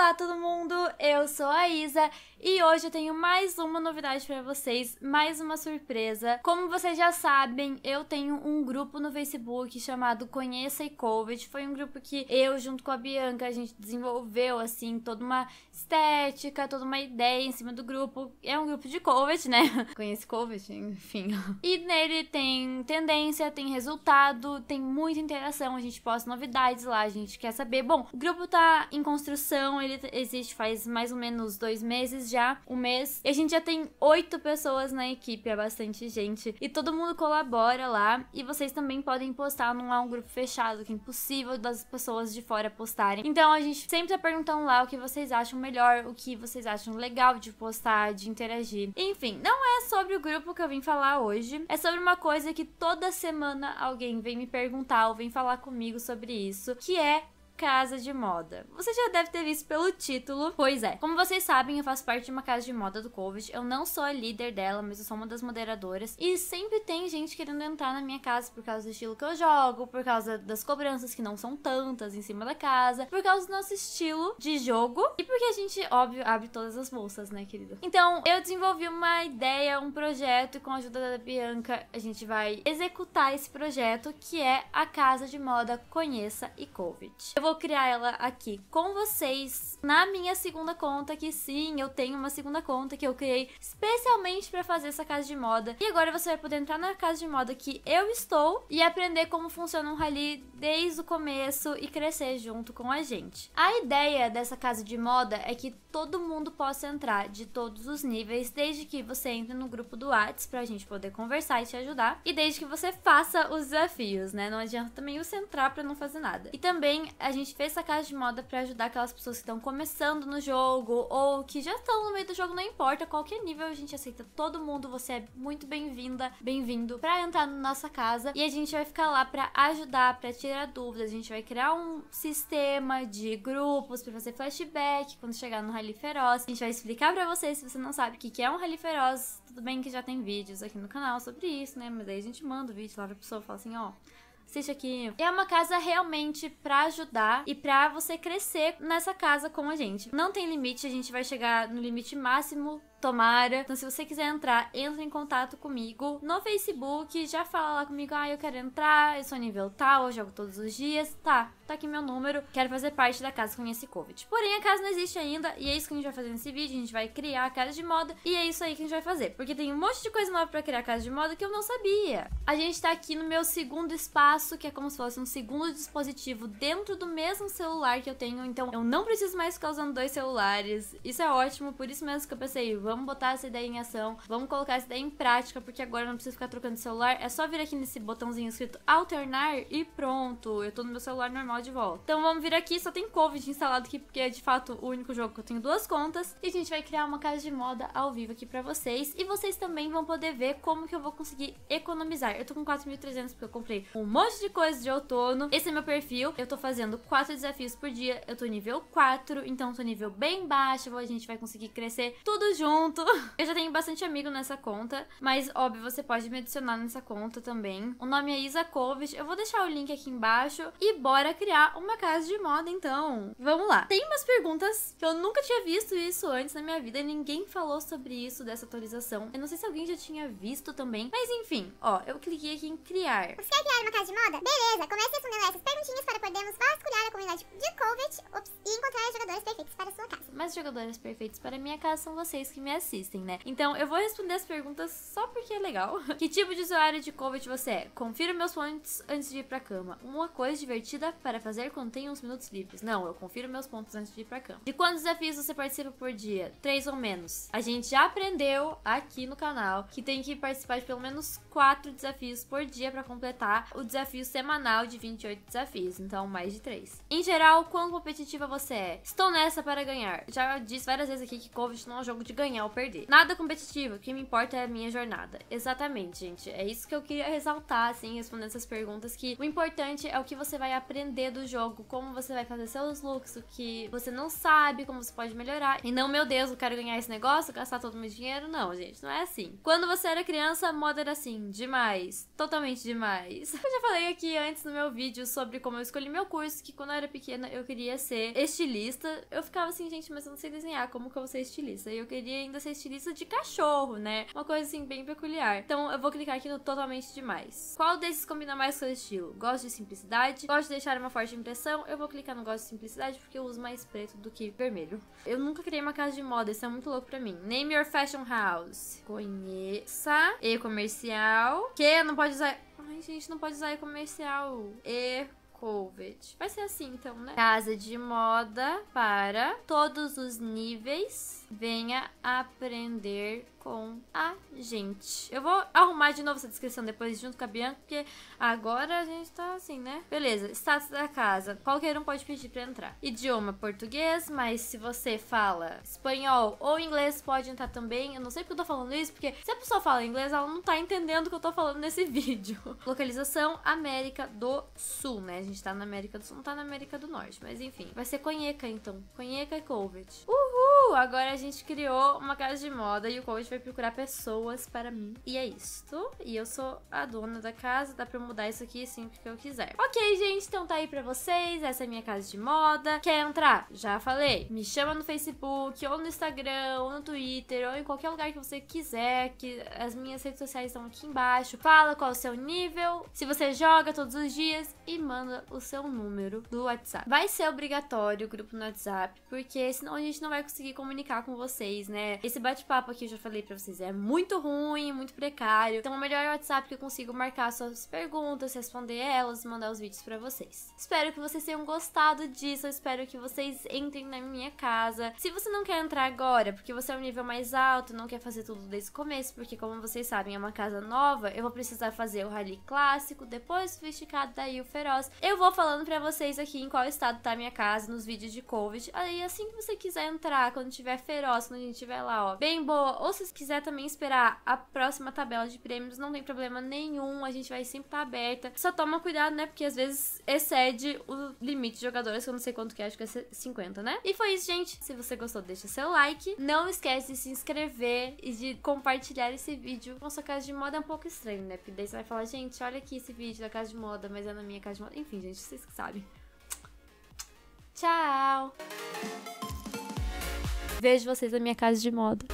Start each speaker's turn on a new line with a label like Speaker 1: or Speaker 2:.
Speaker 1: Olá, todo mundo! Eu sou a Isa e hoje eu tenho mais uma novidade para vocês, mais uma surpresa. Como vocês já sabem, eu tenho um grupo no Facebook chamado Conheça e Covid. Foi um grupo que eu, junto com a Bianca, a gente desenvolveu, assim, toda uma estética, toda uma ideia em cima do grupo. É um grupo de Covid, né? Conheça Covid, enfim. E nele tem tendência, tem resultado, tem muita interação, a gente posta novidades lá, a gente quer saber. Bom, o grupo tá em construção, ele existe faz mais ou menos dois meses já, um mês. E a gente já tem oito pessoas na equipe, é bastante gente. E todo mundo colabora lá. E vocês também podem postar, não há um grupo fechado, que é impossível das pessoas de fora postarem. Então a gente sempre tá perguntando lá o que vocês acham melhor, o que vocês acham legal de postar, de interagir. Enfim, não é sobre o grupo que eu vim falar hoje, é sobre uma coisa que toda semana alguém vem me perguntar ou vem falar comigo sobre isso, que é casa de moda. Você já deve ter visto pelo título. Pois é. Como vocês sabem, eu faço parte de uma casa de moda do Covid. Eu não sou a líder dela, mas eu sou uma das moderadoras. E sempre tem gente querendo entrar na minha casa por causa do estilo que eu jogo, por causa das cobranças que não são tantas em cima da casa, por causa do nosso estilo de jogo e porque a gente, óbvio, abre todas as bolsas, né, querida? Então, eu desenvolvi uma ideia, um projeto e com a ajuda da Bianca, a gente vai executar esse projeto que é a casa de moda Conheça e Covid. Eu vou vou criar ela aqui com vocês na minha segunda conta, que sim, eu tenho uma segunda conta que eu criei especialmente para fazer essa casa de moda. E agora você vai poder entrar na casa de moda que eu estou e aprender como funciona um rally desde o começo e crescer junto com a gente. A ideia dessa casa de moda é que todo mundo possa entrar de todos os níveis, desde que você entre no grupo do WhatsApp pra gente poder conversar e te ajudar, e desde que você faça os desafios, né? Não adianta também você entrar para não fazer nada. E também a gente gente fez essa casa de moda para ajudar aquelas pessoas que estão começando no jogo ou que já estão no meio do jogo, não importa, qualquer é nível a gente aceita todo mundo, você é muito bem-vinda, bem-vindo para entrar na nossa casa e a gente vai ficar lá para ajudar, para tirar dúvidas, a gente vai criar um sistema de grupos para fazer flashback quando chegar no Rally Feroz. A gente vai explicar para vocês se você não sabe o que é um Rally Feroz, tudo bem que já tem vídeos aqui no canal sobre isso, né? Mas aí a gente manda o vídeo lá pra pessoa e fala assim, ó, oh, Assiste aqui. É uma casa realmente para ajudar e para você crescer nessa casa com a gente. Não tem limite, a gente vai chegar no limite máximo Tomara. Então, se você quiser entrar, entre em contato comigo no Facebook. Já fala lá comigo. Ah, eu quero entrar, eu sou nível tal, eu jogo todos os dias. Tá, tá aqui meu número. Quero fazer parte da casa com esse Covid. Porém, a casa não existe ainda. E é isso que a gente vai fazer nesse vídeo. A gente vai criar a casa de moda. E é isso aí que a gente vai fazer. Porque tem um monte de coisa nova pra criar a casa de moda que eu não sabia. A gente tá aqui no meu segundo espaço, que é como se fosse um segundo dispositivo dentro do mesmo celular que eu tenho. Então, eu não preciso mais ficar usando dois celulares. Isso é ótimo. Por isso mesmo que eu pensei, vamos botar essa ideia em ação, vamos colocar essa ideia em prática, porque agora não precisa ficar trocando celular, é só vir aqui nesse botãozinho escrito alternar e pronto, eu tô no meu celular normal de volta. Então vamos vir aqui, só tem COVID instalado aqui, porque é de fato o único jogo que eu tenho duas contas, e a gente vai criar uma casa de moda ao vivo aqui pra vocês, e vocês também vão poder ver como que eu vou conseguir economizar. Eu tô com 4.300 porque eu comprei um monte de coisa de outono, esse é meu perfil, eu tô fazendo quatro desafios por dia, eu tô nível 4, então tô nível bem baixo, a gente vai conseguir crescer tudo junto, Eu já tenho bastante amigo nessa conta, mas óbvio, você pode me adicionar nessa conta também. O nome é Isa Kovic, eu vou deixar o link aqui embaixo e bora criar uma casa de moda então. Vamos lá. Tem umas perguntas que eu nunca tinha visto isso antes na minha vida e ninguém falou sobre isso dessa atualização. Eu não sei se alguém já tinha visto também, mas enfim, ó, eu cliquei aqui em criar. Você quer criar uma casa de moda? Beleza, comece respondendo essas perguntinhas para podermos vasculhar a comunidade de Kovic e encontrar os jogadores perfeitos para a sua casa. Mas os jogadores perfeitos para a minha casa são vocês que me me assistem, né? Então eu vou responder as perguntas só porque é legal. que tipo de usuário de COVID você é? Confiro meus pontos antes de ir pra cama. Uma coisa divertida para fazer quando tem uns minutos livres. Não, eu confiro meus pontos antes de ir pra cama. De quantos desafios você participa por dia? Três ou menos. A gente já aprendeu aqui no canal que tem que participar de pelo menos quatro desafios por dia para completar o desafio semanal de 28 desafios. Então, mais de três. Em geral, quão competitiva você é? Estou nessa para ganhar. Já disse várias vezes aqui que COVID não é um jogo de ganhar ganhar ou perder. Nada competitivo, o que me importa é a minha jornada. Exatamente, gente. É isso que eu queria ressaltar, assim, respondendo essas perguntas, que o importante é o que você vai aprender do jogo, como você vai fazer seus looks, o que você não sabe, como você pode melhorar. E não, meu Deus, eu quero ganhar esse negócio, gastar todo o meu dinheiro. Não, gente, não é assim. Quando você era criança, a moda era assim, demais. Totalmente demais. Eu já falei aqui antes no meu vídeo sobre como eu escolhi meu curso, que quando eu era pequena eu queria ser estilista. Eu ficava assim, gente, mas eu não sei desenhar, como que eu vou ser estilista? E eu queria ainda ser estilista de cachorro, né? Uma coisa assim bem peculiar. Então eu vou clicar aqui no totalmente demais. Qual desses combina mais com o estilo? Gosto de simplicidade, gosto de deixar uma forte impressão. Eu vou clicar no gosto de simplicidade porque eu uso mais preto do que vermelho. Eu nunca criei uma casa de moda, isso é muito louco pra mim. Name your fashion house. Conheça. E comercial. Que não pode usar Ai, gente, não pode usar e-comercial. E COVID. Vai ser assim então, né? Casa de moda para todos os níveis. Venha aprender com a gente. Eu vou arrumar de novo essa descrição depois junto com a Bianca, porque agora a gente tá assim, né? Beleza, status da casa. Qualquer um pode pedir pra entrar. Idioma português, mas se você fala espanhol ou inglês, pode entrar também. Eu não sei porque eu tô falando isso, porque se a pessoa fala inglês, ela não tá entendendo o que eu tô falando nesse vídeo. Localização, América do Sul, né? A gente tá na América do Sul, não tá na América do Norte, mas enfim. Vai ser Conheca, então. Conheca e Covid. Uhul! Uh, agora a gente criou uma casa de moda e o coach vai procurar pessoas para mim. E é isto. E eu sou a dona da casa, dá pra mudar isso aqui sempre que eu quiser. Ok, gente, então tá aí pra vocês. Essa é minha casa de moda. Quer entrar? Já falei. Me chama no Facebook, ou no Instagram, ou no Twitter, ou em qualquer lugar que você quiser. Que as minhas redes sociais estão aqui embaixo. Fala qual é o seu nível, se você joga todos os dias e manda o seu número do WhatsApp. Vai ser obrigatório o grupo no WhatsApp, porque senão a gente não vai conseguir comunicar com vocês, né? Esse bate-papo aqui, eu já falei pra vocês, é muito ruim, muito precário. Então, é o melhor WhatsApp que eu consigo marcar suas perguntas, responder elas, mandar os vídeos para vocês. Espero que vocês tenham gostado disso, eu espero que vocês entrem na minha casa. Se você não quer entrar agora, porque você é um nível mais alto, não quer fazer tudo desde o começo, porque como vocês sabem, é uma casa nova, eu vou precisar fazer o rally clássico, depois o sofisticado, daí o feroz. Eu vou falando para vocês aqui em qual estado tá a minha casa, nos vídeos de COVID. Aí assim que você quiser entrar, quando quando tiver feroz, quando a gente tiver lá, ó, bem boa. Ou se quiser também esperar a próxima tabela de prêmios, não tem problema nenhum, a gente vai sempre estar tá aberta. Só toma cuidado, né? Porque às vezes excede o limite de jogadores, que eu não sei quanto que é, acho que é 50, né? E foi isso, gente. Se você gostou, deixa seu like. Não esquece de se inscrever e de compartilhar esse vídeo. Com sua casa de moda é um pouco estranho, né? Porque daí você vai falar, gente, olha aqui esse vídeo da casa de moda, mas é na minha casa de moda. Enfim, gente, vocês que sabem. Tchau! Vejo vocês na minha casa de moda.